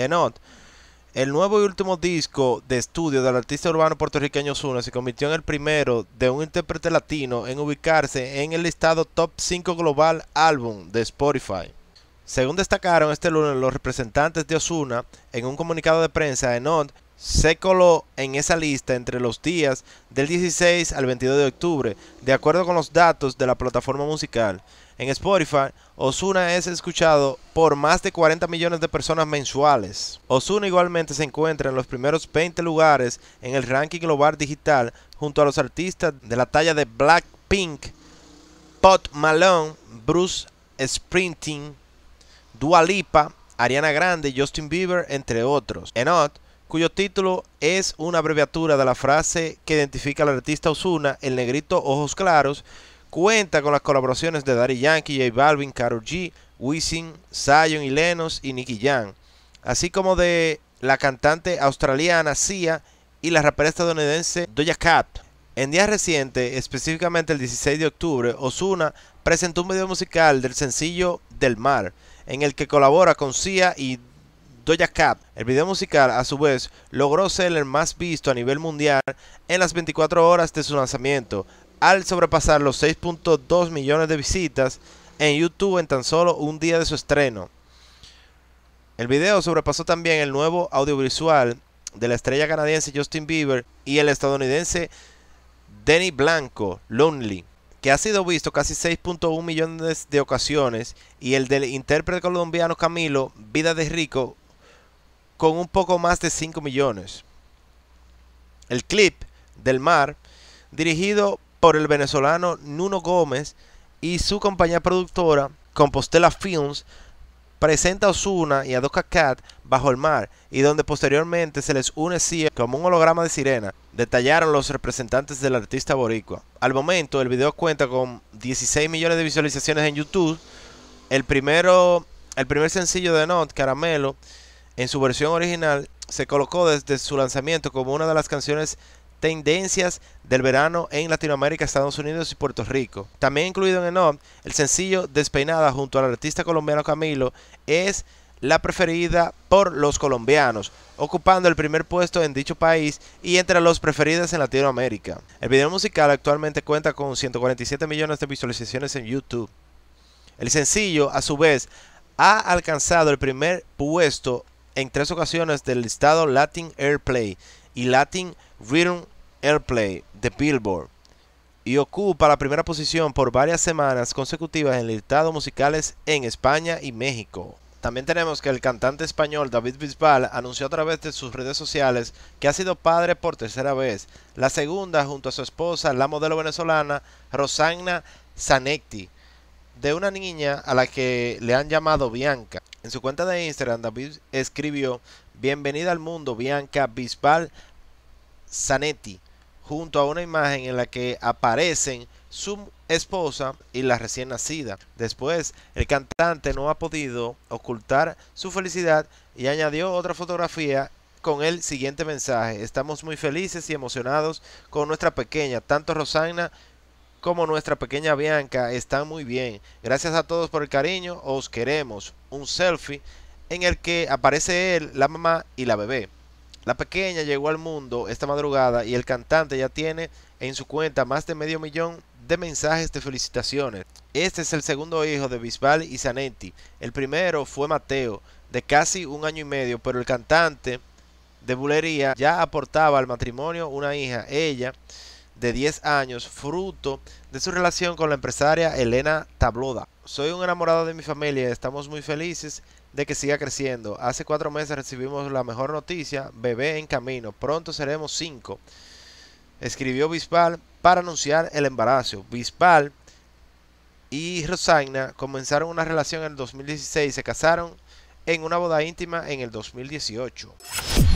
Enod, El nuevo y último disco de estudio del artista urbano puertorriqueño Osuna se convirtió en el primero de un intérprete latino en ubicarse en el listado Top 5 Global Álbum de Spotify. Según destacaron este lunes los representantes de Osuna, en un comunicado de prensa, Enot se coló en esa lista entre los días del 16 al 22 de octubre, de acuerdo con los datos de la plataforma musical. En Spotify, Osuna es escuchado por más de 40 millones de personas mensuales. Osuna igualmente se encuentra en los primeros 20 lugares en el ranking global digital junto a los artistas de la talla de Blackpink, Pot Malone, Bruce Sprinting, Dua Lipa, Ariana Grande, Justin Bieber, entre otros. Enot, cuyo título es una abreviatura de la frase que identifica al artista Osuna, el negrito ojos claros, Cuenta con las colaboraciones de Daddy Yankee, J Balvin, Karol G, Wisin, Zion y Lenos y Nicky Jam, así como de la cantante australiana Sia y la rapera estadounidense Doja Cat. En días recientes, específicamente el 16 de octubre, Osuna presentó un video musical del sencillo Del Mar, en el que colabora con Sia y Doja Cat. El video musical, a su vez, logró ser el más visto a nivel mundial en las 24 horas de su lanzamiento, al sobrepasar los 6.2 millones de visitas en YouTube en tan solo un día de su estreno. El video sobrepasó también el nuevo audiovisual de la estrella canadiense Justin Bieber y el estadounidense Denny Blanco, Lonely, que ha sido visto casi 6.1 millones de ocasiones, y el del intérprete colombiano Camilo, Vida de Rico, con un poco más de 5 millones. El clip del mar, dirigido por el venezolano Nuno Gómez y su compañía productora Compostela Films presenta a Osuna y a Doca Cat bajo el mar y donde posteriormente se les une Sia como un holograma de sirena, detallaron los representantes del artista boricua. Al momento el video cuenta con 16 millones de visualizaciones en YouTube. El primero, el primer sencillo de Not, Caramelo, en su versión original se colocó desde su lanzamiento como una de las canciones tendencias del verano en Latinoamérica, Estados Unidos y Puerto Rico. También incluido en el NOM, el sencillo Despeinada junto al artista colombiano Camilo es la preferida por los colombianos, ocupando el primer puesto en dicho país y entre los preferidos en Latinoamérica. El video musical actualmente cuenta con 147 millones de visualizaciones en YouTube. El sencillo, a su vez, ha alcanzado el primer puesto en tres ocasiones del listado Latin Airplay y Latin Rhythm Airplay de Billboard y ocupa la primera posición por varias semanas consecutivas en listados musicales en España y México. También tenemos que el cantante español David Bisbal anunció a través de sus redes sociales que ha sido padre por tercera vez, la segunda junto a su esposa, la modelo venezolana Rosanna Zanetti, de una niña a la que le han llamado Bianca. En su cuenta de Instagram, David escribió, Bienvenida al mundo, Bianca Bisbal Zanetti, junto a una imagen en la que aparecen su esposa y la recién nacida. Después, el cantante no ha podido ocultar su felicidad y añadió otra fotografía con el siguiente mensaje. Estamos muy felices y emocionados con nuestra pequeña. Tanto Rosana como nuestra pequeña Bianca están muy bien. Gracias a todos por el cariño. Os queremos. Un selfie en el que aparece él, la mamá y la bebé. La pequeña llegó al mundo esta madrugada y el cantante ya tiene en su cuenta más de medio millón de mensajes de felicitaciones. Este es el segundo hijo de Bisbal y Zanetti. El primero fue Mateo, de casi un año y medio, pero el cantante de Bulería ya aportaba al matrimonio una hija, ella, de 10 años, fruto de su relación con la empresaria Elena Tabloda. Soy un enamorado de mi familia, y estamos muy felices de que siga creciendo. Hace cuatro meses recibimos la mejor noticia, bebé en camino, pronto seremos cinco. Escribió Bispal para anunciar el embarazo. Bispal y Rosaina comenzaron una relación en el 2016 y se casaron en una boda íntima en el 2018.